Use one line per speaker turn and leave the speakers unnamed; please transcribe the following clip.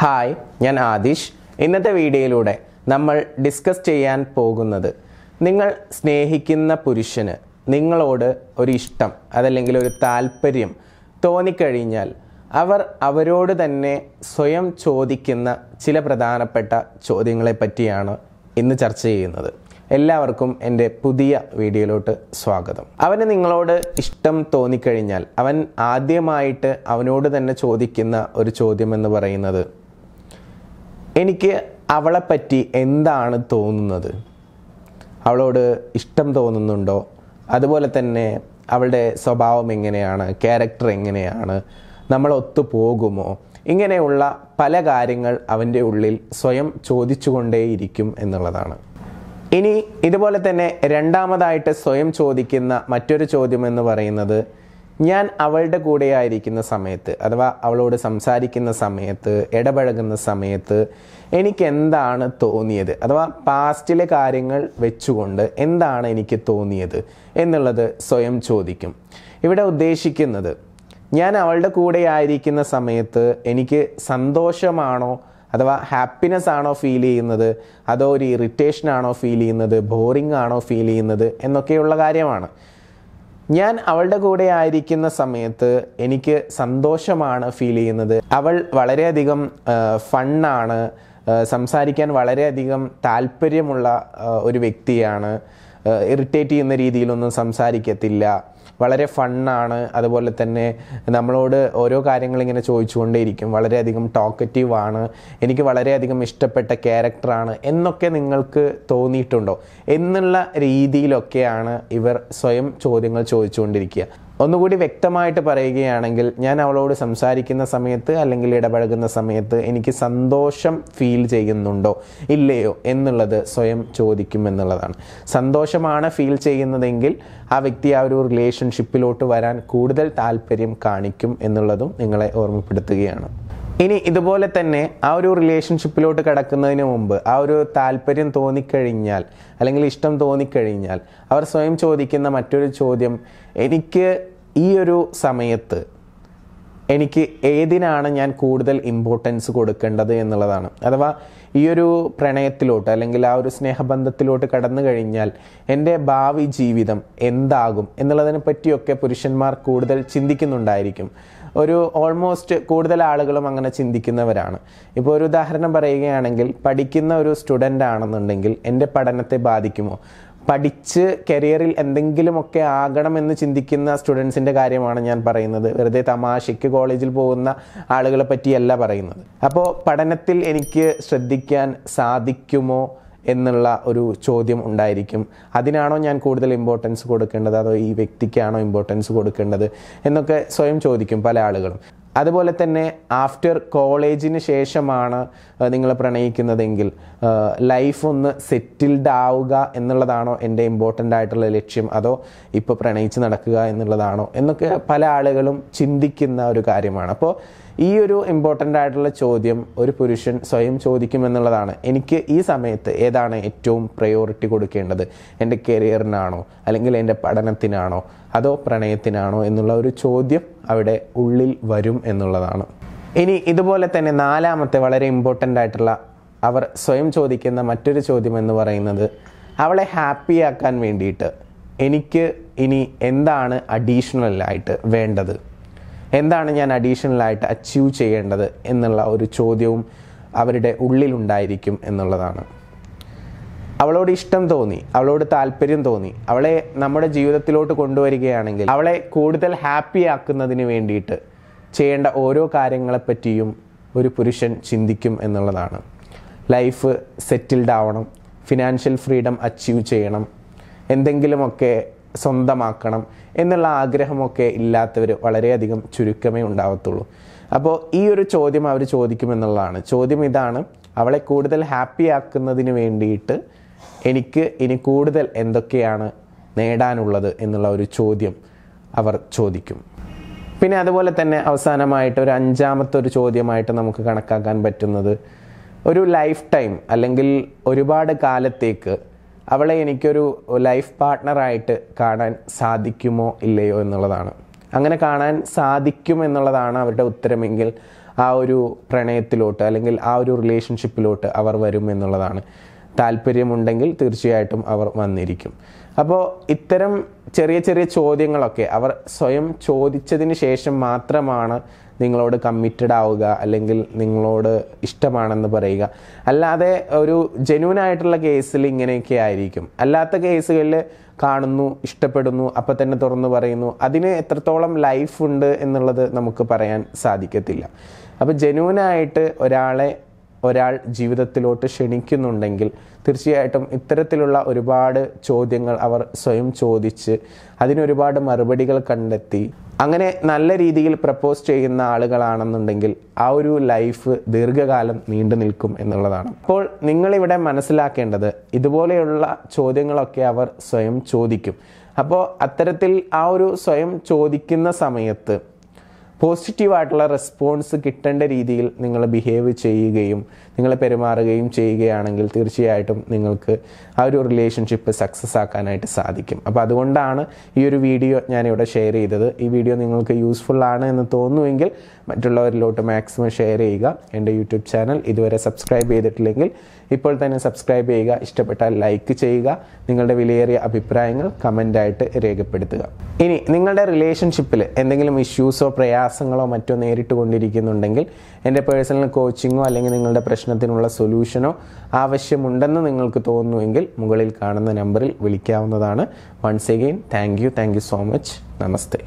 hi ഞാൻ ആദിഷ് ഇന്നത്തെ വീഡിയോയിലൂടെ നമ്മൾ ഡിസ്കസ് ചെയ്യാൻ പോകുന്നത് നിങ്ങൾ സ്നേഹിക്കുന്ന പുരുഷന് നിങ്ങളോട് ഒരു ഇഷ്ടം അതല്ലെങ്കിൽ ഒരു താല്പര്യം തോന്നിക്കഴിഞ്ഞാൽ അവർ അവരോട് തന്നെ സ്വയം ചോദിക്കുന്ന ചില പ്രധാനപ്പെട്ട ചോദ്യങ്ങളെ പറ്റിയാണ് ഇന്ന് ചർച്ച ചെയ്യുന്നത് എല്ലാവർക്കും എൻ്റെ പുതിയ വീഡിയോയിലോട്ട് സ്വാഗതം അവന് നിങ്ങളോട് ഇഷ്ടം തോന്നിക്കഴിഞ്ഞാൽ അവൻ ആദ്യമായിട്ട് അവനോട് തന്നെ ചോദിക്കുന്ന ഒരു ചോദ്യം എന്ന് പറയുന്നത് എനിക്ക് അവളെപ്പറ്റി എന്താണ് തോന്നുന്നത് അവളോട് ഇഷ്ടം തോന്നുന്നുണ്ടോ അതുപോലെ തന്നെ അവളുടെ സ്വഭാവം എങ്ങനെയാണ് ക്യാരക്ടർ എങ്ങനെയാണ് നമ്മൾ ഒത്തുപോകുമോ ഇങ്ങനെയുള്ള പല കാര്യങ്ങൾ അവൻ്റെ ഉള്ളിൽ സ്വയം ചോദിച്ചുകൊണ്ടേയിരിക്കും എന്നുള്ളതാണ് ഇനി ഇതുപോലെ തന്നെ രണ്ടാമതായിട്ട് സ്വയം ചോദിക്കുന്ന മറ്റൊരു ചോദ്യം എന്ന് പറയുന്നത് ഞാൻ അവളുടെ കൂടെയായിരിക്കുന്ന സമയത്ത് അഥവാ അവളോട് സംസാരിക്കുന്ന സമയത്ത് ഇടപഴകുന്ന സമയത്ത് എനിക്ക് എന്താണ് തോന്നിയത് അഥവാ പാസ്റ്റിലെ കാര്യങ്ങൾ വെച്ചുകൊണ്ട് എന്താണ് എനിക്ക് തോന്നിയത് എന്നുള്ളത് സ്വയം ചോദിക്കും ഇവിടെ ഉദ്ദേശിക്കുന്നത് ഞാൻ അവളുടെ കൂടെയായിരിക്കുന്ന സമയത്ത് എനിക്ക് സന്തോഷമാണോ അഥവാ ഹാപ്പിനെസ് ആണോ ഫീൽ ചെയ്യുന്നത് അതോ ഒരു ഇറിറ്റേഷൻ ആണോ ഫീൽ ചെയ്യുന്നത് ബോറിംഗ് ആണോ ഫീൽ ചെയ്യുന്നത് എന്നൊക്കെയുള്ള കാര്യമാണ് ഞാൻ അവളുടെ കൂടെ ആയിരിക്കുന്ന സമയത്ത് എനിക്ക് സന്തോഷമാണ് ഫീൽ ചെയ്യുന്നത് അവൾ വളരെയധികം ഫണ്ണാണ് സംസാരിക്കാൻ വളരെയധികം താല്പര്യമുള്ള ഒരു വ്യക്തിയാണ് ഇറിറ്റേറ്റ് ചെയ്യുന്ന രീതിയിലൊന്നും സംസാരിക്കത്തില്ല വളരെ ഫണ്ണാണ് അതുപോലെ തന്നെ നമ്മളോട് ഓരോ കാര്യങ്ങളിങ്ങനെ ചോദിച്ചുകൊണ്ടേയിരിക്കും വളരെയധികം ടോക്കറ്റീവ് ആണ് എനിക്ക് വളരെയധികം ഇഷ്ടപ്പെട്ട ക്യാരക്ടറാണ് എന്നൊക്കെ നിങ്ങൾക്ക് തോന്നിയിട്ടുണ്ടോ എന്നുള്ള രീതിയിലൊക്കെയാണ് ഇവർ സ്വയം ചോദ്യങ്ങൾ ചോദിച്ചുകൊണ്ടിരിക്കുക ഒന്നുകൂടി വ്യക്തമായിട്ട് പറയുകയാണെങ്കിൽ ഞാൻ അവളോട് സംസാരിക്കുന്ന സമയത്ത് അല്ലെങ്കിൽ ഇടപഴകുന്ന സമയത്ത് എനിക്ക് സന്തോഷം ഫീൽ ചെയ്യുന്നുണ്ടോ ഇല്ലയോ എന്നുള്ളത് സ്വയം ചോദിക്കും എന്നുള്ളതാണ് സന്തോഷമാണ് ഫീൽ ചെയ്യുന്നതെങ്കിൽ ആ വ്യക്തി ആ ഒരു റിലേഷൻഷിപ്പിലോട്ട് വരാൻ കൂടുതൽ താല്പര്യം കാണിക്കും എന്നുള്ളതും നിങ്ങളെ ഓർമ്മപ്പെടുത്തുകയാണ് ഇനി ഇതുപോലെ തന്നെ ആ ഒരു റിലേഷൻഷിപ്പിലോട്ട് കിടക്കുന്നതിന് മുമ്പ് ആ ഒരു താല്പര്യം തോന്നിക്കഴിഞ്ഞാൽ അല്ലെങ്കിൽ ഇഷ്ടം തോന്നിക്കഴിഞ്ഞാൽ അവർ സ്വയം ചോദിക്കുന്ന മറ്റൊരു ചോദ്യം എനിക്ക് ഈ ഒരു സമയത്ത് എനിക്ക് ഏതിനാണ് ഞാൻ കൂടുതൽ ഇമ്പോർട്ടൻസ് കൊടുക്കേണ്ടത് എന്നുള്ളതാണ് അഥവാ ഈ ഒരു പ്രണയത്തിലോട്ട് അല്ലെങ്കിൽ ആ ഒരു സ്നേഹബന്ധത്തിലോട്ട് കടന്നു കഴിഞ്ഞാൽ എൻ്റെ ഭാവി ജീവിതം എന്താകും എന്നുള്ളതിനെ പറ്റിയൊക്കെ പുരുഷന്മാർ കൂടുതൽ ചിന്തിക്കുന്നുണ്ടായിരിക്കും ഒരു ഓൾമോസ്റ്റ് കൂടുതൽ ആളുകളും അങ്ങനെ ചിന്തിക്കുന്നവരാണ് ഇപ്പോൾ ഒരു ഉദാഹരണം പറയുകയാണെങ്കിൽ പഠിക്കുന്ന ഒരു സ്റ്റുഡൻ്റ് ആണെന്നുണ്ടെങ്കിൽ എൻ്റെ പഠനത്തെ ബാധിക്കുമോ പഠിച്ച് കരിയറിൽ എന്തെങ്കിലുമൊക്കെ ആകണമെന്ന് ചിന്തിക്കുന്ന സ്റ്റുഡൻസിൻ്റെ കാര്യമാണ് ഞാൻ പറയുന്നത് വെറുതെ തമാശയ്ക്ക് കോളേജിൽ പോകുന്ന ആളുകളെ പറ്റിയല്ല പറയുന്നത് അപ്പോൾ പഠനത്തിൽ എനിക്ക് ശ്രദ്ധിക്കാൻ സാധിക്കുമോ എന്നുള്ള ഒരു ചോദ്യം ഉണ്ടായിരിക്കും അതിനാണോ ഞാൻ കൂടുതൽ ഇമ്പോർട്ടൻസ് കൊടുക്കേണ്ടത് അതോ ഈ വ്യക്തിക്കാണോ ഇമ്പോർട്ടൻസ് കൊടുക്കേണ്ടത് എന്നൊക്കെ സ്വയം ചോദിക്കും പല ആളുകളും അതുപോലെ തന്നെ ആഫ്റ്റർ കോളേജിന് ശേഷമാണ് നിങ്ങൾ പ്രണയിക്കുന്നതെങ്കിൽ ലൈഫ് ഒന്ന് സെറ്റിൽഡ് ആവുക എന്നുള്ളതാണോ എൻ്റെ ഇമ്പോർട്ടൻ്റ് ആയിട്ടുള്ള ലക്ഷ്യം അതോ ഇപ്പോൾ പ്രണയിച്ച് നടക്കുക എന്നുള്ളതാണോ എന്നൊക്കെ പല ആളുകളും ചിന്തിക്കുന്ന ഒരു കാര്യമാണ് അപ്പോൾ ഈ ഒരു ഇമ്പോർട്ടൻ്റ് ആയിട്ടുള്ള ചോദ്യം ഒരു പുരുഷൻ സ്വയം ചോദിക്കുമെന്നുള്ളതാണ് എനിക്ക് ഈ സമയത്ത് ഏതാണ് ഏറ്റവും പ്രയോറിറ്റി കൊടുക്കേണ്ടത് എൻ്റെ കരിയറിനാണോ അല്ലെങ്കിൽ എൻ്റെ പഠനത്തിനാണോ അതോ പ്രണയത്തിനാണോ എന്നുള്ള ഒരു ചോദ്യം അവിടെ ഉള്ളിൽ വരും എന്നുള്ളതാണ് ഇനി ഇതുപോലെ തന്നെ നാലാമത്തെ വളരെ ഇമ്പോർട്ടൻ്റ് ആയിട്ടുള്ള അവർ സ്വയം ചോദിക്കുന്ന മറ്റൊരു ചോദ്യം എന്ന് പറയുന്നത് അവളെ ഹാപ്പിയാക്കാൻ വേണ്ടിയിട്ട് എനിക്ക് ഇനി എന്താണ് അഡീഷണൽ ആയിട്ട് വേണ്ടത് എന്താണ് ഞാൻ അഡീഷണലായിട്ട് അച്ചീവ് ചെയ്യേണ്ടത് എന്നുള്ള ഒരു ചോദ്യവും അവരുടെ ഉള്ളിലുണ്ടായിരിക്കും എന്നുള്ളതാണ് അവളോട് ഇഷ്ടം തോന്നി അവളോട് താല്പര്യം തോന്നി അവളെ നമ്മുടെ ജീവിതത്തിലോട്ട് കൊണ്ടുവരികയാണെങ്കിൽ അവളെ കൂടുതൽ ഹാപ്പി ആക്കുന്നതിന് വേണ്ടിയിട്ട് ചെയ്യേണ്ട ഓരോ കാര്യങ്ങളെപ്പറ്റിയും ഒരു പുരുഷൻ ചിന്തിക്കും എന്നുള്ളതാണ് ലൈഫ് സെറ്റിൽഡ് ആവണം ഫിനാൻഷ്യൽ ഫ്രീഡം അച്ചീവ് ചെയ്യണം എന്തെങ്കിലുമൊക്കെ സ്വന്തമാക്കണം എന്നുള്ള ആഗ്രഹമൊക്കെ ഇല്ലാത്തവർ വളരെയധികം ചുരുക്കമേ ഉണ്ടാവത്തുള്ളൂ അപ്പോൾ ഈ ഒരു ചോദ്യം അവർ ചോദിക്കുമെന്നുള്ളതാണ് ചോദ്യം ഇതാണ് അവളെ കൂടുതൽ ഹാപ്പി ആക്കുന്നതിന് വേണ്ടിയിട്ട് എനിക്ക് ഇനി കൂടുതൽ എന്തൊക്കെയാണ് നേടാനുള്ളത് എന്നുള്ള ഒരു ചോദ്യം അവർ ചോദിക്കും പിന്നെ അതുപോലെ തന്നെ അവസാനമായിട്ട് ഒരു അഞ്ചാമത്തെ ഒരു ചോദ്യമായിട്ട് നമുക്ക് കണക്കാക്കാൻ പറ്റുന്നത് ഒരു ലൈഫ് ടൈം അല്ലെങ്കിൽ ഒരുപാട് കാലത്തേക്ക് അവളെ എനിക്കൊരു ലൈഫ് പാർട്ട്ണറായിട്ട് കാണാൻ സാധിക്കുമോ ഇല്ലയോ എന്നുള്ളതാണ് അങ്ങനെ കാണാൻ സാധിക്കും എന്നുള്ളതാണ് അവരുടെ ഉത്തരമെങ്കിൽ ആ ഒരു പ്രണയത്തിലോട്ട് അല്ലെങ്കിൽ ആ ഒരു റിലേഷൻഷിപ്പിലോട്ട് അവർ വരും എന്നുള്ളതാണ് താല്പര്യമുണ്ടെങ്കിൽ തീർച്ചയായിട്ടും അവർ വന്നിരിക്കും അപ്പോൾ ഇത്തരം ചെറിയ ചെറിയ ചോദ്യങ്ങളൊക്കെ അവർ സ്വയം ചോദിച്ചതിന് ശേഷം മാത്രമാണ് നിങ്ങളോട് കമ്മിറ്റഡ് ആവുക അല്ലെങ്കിൽ നിങ്ങളോട് ഇഷ്ടമാണെന്ന് പറയുക അല്ലാതെ ഒരു ജെന്യൂൻ ആയിട്ടുള്ള കേസിൽ ഇങ്ങനെയൊക്കെ ആയിരിക്കും അല്ലാത്ത കേസുകളിൽ കാണുന്നു ഇഷ്ടപ്പെടുന്നു അപ്പം തന്നെ തുറന്നു പറയുന്നു അതിന് എത്രത്തോളം ലൈഫ് ഉണ്ട് എന്നുള്ളത് നമുക്ക് പറയാൻ സാധിക്കത്തില്ല അപ്പോൾ ജെന്യൂനായിട്ട് ഒരാളെ ഒരാൾ ജീവിതത്തിലോട്ട് ക്ഷണിക്കുന്നുണ്ടെങ്കിൽ തീർച്ചയായിട്ടും ഇത്തരത്തിലുള്ള ഒരുപാട് ചോദ്യങ്ങൾ അവർ സ്വയം ചോദിച്ച് അതിനൊരുപാട് മറുപടികൾ കണ്ടെത്തി അങ്ങനെ നല്ല രീതിയിൽ പ്രപ്പോസ് ചെയ്യുന്ന ആളുകളാണെന്നുണ്ടെങ്കിൽ ആ ഒരു ലൈഫ് ദീർഘകാലം നീണ്ടു നിൽക്കും എന്നുള്ളതാണ് അപ്പോൾ നിങ്ങളിവിടെ മനസ്സിലാക്കേണ്ടത് ഇതുപോലെയുള്ള ചോദ്യങ്ങളൊക്കെ അവർ സ്വയം ചോദിക്കും അപ്പോൾ അത്തരത്തിൽ ആ ഒരു സ്വയം ചോദിക്കുന്ന സമയത്ത് പോസിറ്റീവായിട്ടുള്ള റെസ്പോൺസ് കിട്ടേണ്ട രീതിയിൽ നിങ്ങൾ ബിഹേവ് ചെയ്യുകയും നിങ്ങൾ പെരുമാറുകയും ചെയ്യുകയാണെങ്കിൽ തീർച്ചയായിട്ടും നിങ്ങൾക്ക് ആ ഒരു റിലേഷൻഷിപ്പ് സക്സസ് ആക്കാനായിട്ട് സാധിക്കും അപ്പോൾ അതുകൊണ്ടാണ് ഈ ഒരു വീഡിയോ ഞാനിവിടെ ഷെയർ ചെയ്തത് ഈ വീഡിയോ നിങ്ങൾക്ക് യൂസ്ഫുൾ ആണ് എന്ന് തോന്നുമെങ്കിൽ മറ്റുള്ളവരിലോട്ട് മാക്സിമം ഷെയർ ചെയ്യുക എൻ്റെ യൂട്യൂബ് ചാനൽ ഇതുവരെ സബ്സ്ക്രൈബ് ചെയ്തിട്ടില്ലെങ്കിൽ ഇപ്പോൾ തന്നെ സബ്സ്ക്രൈബ് ചെയ്യുക ഇഷ്ടപ്പെട്ടാൽ ലൈക്ക് ചെയ്യുക നിങ്ങളുടെ വിലയേറിയ അഭിപ്രായങ്ങൾ കമൻ്റായിട്ട് രേഖപ്പെടുത്തുക ഇനി നിങ്ങളുടെ റിലേഷൻഷിപ്പിൽ എന്തെങ്കിലും ഇഷ്യൂസോ പ്രയാസോ പ്രയാസങ്ങളോ മറ്റോ നേരിട്ട് കൊണ്ടിരിക്കുന്നുണ്ടെങ്കിൽ എൻ്റെ പേഴ്സണൽ കോച്ചിങ്ങോ അല്ലെങ്കിൽ നിങ്ങളുടെ പ്രശ്നത്തിനുള്ള സൊല്യൂഷനോ ആവശ്യമുണ്ടെന്ന് നിങ്ങൾക്ക് തോന്നുമെങ്കിൽ മുകളിൽ കാണുന്ന നമ്പറിൽ വിളിക്കാവുന്നതാണ് once again thank you thank you so much namaste